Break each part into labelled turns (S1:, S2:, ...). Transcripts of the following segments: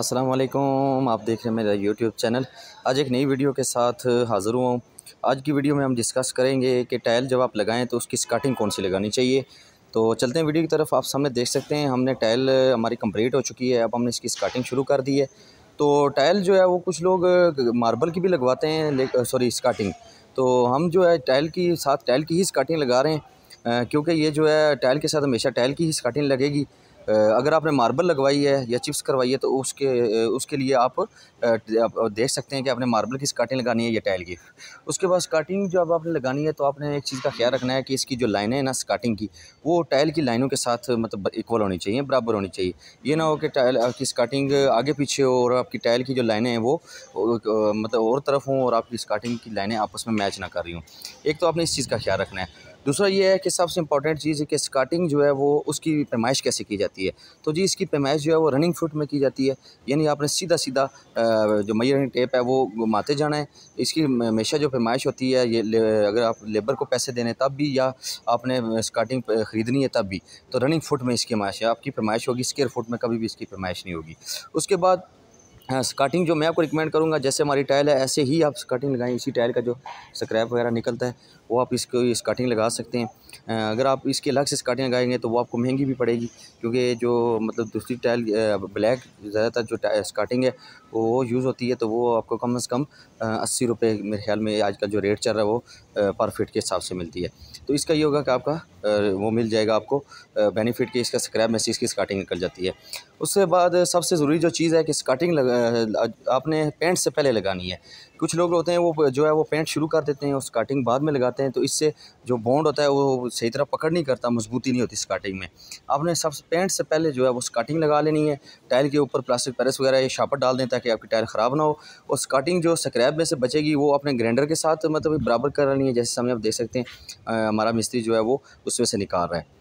S1: अस्सलाम वालेकुम आप देख रहे हैं मेरा यूट्यूब चैनल आज एक नई वीडियो के साथ हाज़िर हुआ हूँ आज की वीडियो में हम डिस्कस करेंगे कि टाइल जब आप लगाएं तो उसकी स्कर्टिंग कौन सी लगानी चाहिए तो चलते हैं वीडियो की तरफ आप सामने देख सकते हैं हमने टाइल हमारी कंप्लीट हो चुकी है अब हमने इसकी स्कर्टिंग शुरू कर दी है तो टाइल जो है वो कुछ लोग मार्बल की भी लगवाते हैं सॉरी स्कर्टिंग तो हम जो है टाइल की साथ टाइल की ही स्कर्टिंग लगा रहे हैं क्योंकि ये जो है टाइल के साथ हमेशा टाइल की ही स्कर्टिंग लगेगी अगर आपने मार्बल लगवाई है या चिप्स करवाई है तो उसके उसके लिए आप, देख सकते हैं कि आपने मार्बल की स्काटिंग लगानी है या टाइल की उसके बाद स्काटिंग जब आपने लगानी है तो आपने एक चीज़ का ख्याल रखना है कि इसकी जो लाइनें हैं ना स्काटिंग की वो टाइल की लाइनों के साथ मतलब इक्वल होनी चाहिए बराबर होनी चाहिए ये ना हो कि टाइल आपकी स्काटिंग आगे पीछे हो और आपकी टाइल की जो लाइनें हैं वो मतलब और तरफ हों और आपकी स्काटिंग की लाइनें आपस में मैच ना कर रही हूँ एक तो आपने इस चीज़ का ख्याल रखना है दूसरा ये है कि सबसे इंपॉर्टेंट चीज़ है कि स्काटिंग जो है वो उसकी पैमाइश कैसे की जाती है तो जी इसकी पैमाइश जो है वो रनिंग फुट में की जाती है यानी आपने सीधा सीधा जो मयरिंग टेप है वो घुमाते जाना है इसकी हमेशा जो पैमाइश होती है ये अगर आप लेबर को पैसे देने तब भी या आपने स्काटिंग ख़रीदनी है तब भी तो रनिंग फुट में इसकी पैमाइश है आपकी पैमाइश होगी स्केयर फुट में कभी भी इसकी पैमाइश नहीं होगी उसके बाद स्काटिंग जो मैं आपको रिकमेंड करूँगा जैसे हमारी टाइल है ऐसे ही आप स्काटिंग लगाएं इसी टाइल का जो स्क्रैप वगैरह निकलता है वो आप इसको इस लगा सकते हैं अगर आप इसके अलग से स्काटिंग लगाएंगे तो वो आपको महंगी भी पड़ेगी क्योंकि जो मतलब दूसरी टाइल ब्लैक ज़्यादातर जो स्काटिंग है वो यूज़ होती है तो वो आपको कम अज़ कम अस्सी रुपये मेरे ख्याल में आजकल जो रेट चल रहा है वो पर फिट के हिसाब से मिलती है तो इसका ये होगा कि आपका वो मिल जाएगा आपको बेनिफिट के इसका स्क्रैप में से इसकी स्काटिंग निकल जाती है उसके बाद सबसे ज़रूरी जो चीज़ है कि स्काटिंग आपने पेंट से पहले लगानी है कुछ लोग होते हैं वो जो है वो पेंट शुरू कर देते हैं उस काटिंग बाद में लगाते हैं तो इससे जो बॉन्ड होता है वो सही तरह पकड़ नहीं करता मजबूती नहीं होती स्काटिंग में आपने सब पेंट से पहले जो है वो स्काटिंग लगा लेनी है टायर के ऊपर प्लास्टिक पैरस वगैरह या शापर डाल दें ताकि आपकी टायर ख़राब ना हो और स्काटिंग जो स्क्रैप में से बचेगी वो अपने ग्राइंडर के साथ मतलब बराबर कर रही है जैसे सामने आप देख सकते हैं हमारा मिस्त्री जो है वो उसमें से निकाल रहा है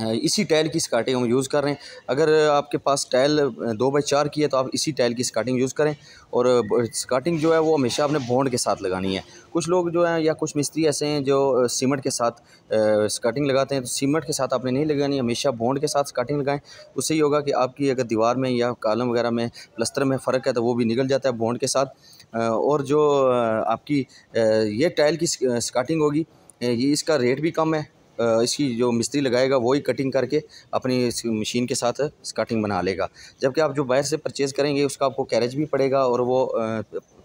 S1: इसी टाइल की स्काटिंग हम यूज़ कर रहे हैं अगर आपके पास टाइल दो बाई चार की है तो आप इसी टाइल की स्काटिंग यूज़ करें और स्काटिंग जो है वो हमेशा आपने बॉन्ड के साथ लगानी है कुछ लोग जो हैं या कुछ मिस्त्री ऐसे हैं जो सीमेंट के साथ स्काटिंग लगाते हैं तो सीमेंट के साथ आपने नहीं लगानी हमेशा बॉन्ड के साथ स्काटिंग लगाएं उससे ही होगा कि आपकी अगर दीवार में या कालम वगैरह में प्लस्तर में फ़र्क है तो वो भी निकल जाता है बॉन्ड के साथ और जो आपकी ये टाइल की स्काटिंग होगी ये इसका रेट भी कम है इसकी जो मिस्त्री लगाएगा वही कटिंग करके अपनी मशीन के साथ कटिंग बना लेगा जबकि आप जो बाहर से परचेज़ करेंगे उसका आपको कैरेज भी पड़ेगा और वो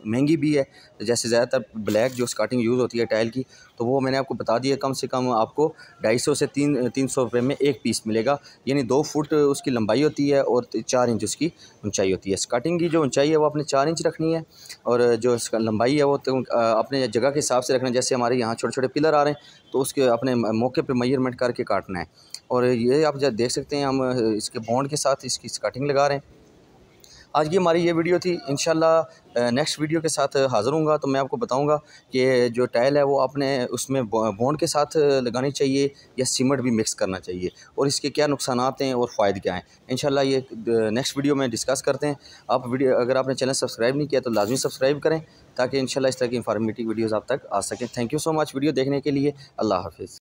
S1: महंगी भी है तो जैसे ज़्यादातर ब्लैक जो स्काटिंग यूज़ होती है टाइल की तो वो मैंने आपको बता दिया कम से कम आपको ढाई सौ से तीन तीन सौ रुपये में एक पीस मिलेगा यानी दो फुट उसकी लंबाई होती है और चार इंच उसकी ऊंचाई होती है स्काटिंग की जो ऊंचाई है वो आपने चार इंच रखनी है और जो लंबाई है वो तो अपने जगह के हिसाब से रखना है जैसे हमारे यहाँ छोटे छोटे पिलर आ रहे हैं तो उसके अपने मौके पर मयरमेंट करके काटना है और ये आप जब देख सकते हैं हम इसके बॉन्ड के साथ इसकी स्काटिंग लगा रहे हैं आज की हमारी ये वीडियो थी इन नेक्स्ट वीडियो के साथ हाज़िर हूँ तो मैं आपको बताऊँगा कि जो टाइल है वो आपने उसमें बॉन्ड के साथ लगानी चाहिए या सीमेंट भी मिक्स करना चाहिए और इसके क्या नुकसान हैं और फ़ायदे क्या हैं इन ये नेक्स्ट वीडियो में डिस्कस करते हैं आप वीडियो अगर आपने चैनल सब्सक्राइब नहीं किया तो लाजमी सब्सक्राइब करें ताकि इन इस तरह की इन्फॉर्मेटिव वीडियोज़ आप तक आ सकें thank you so much video देखने के लिए अल्लाह हाफिज़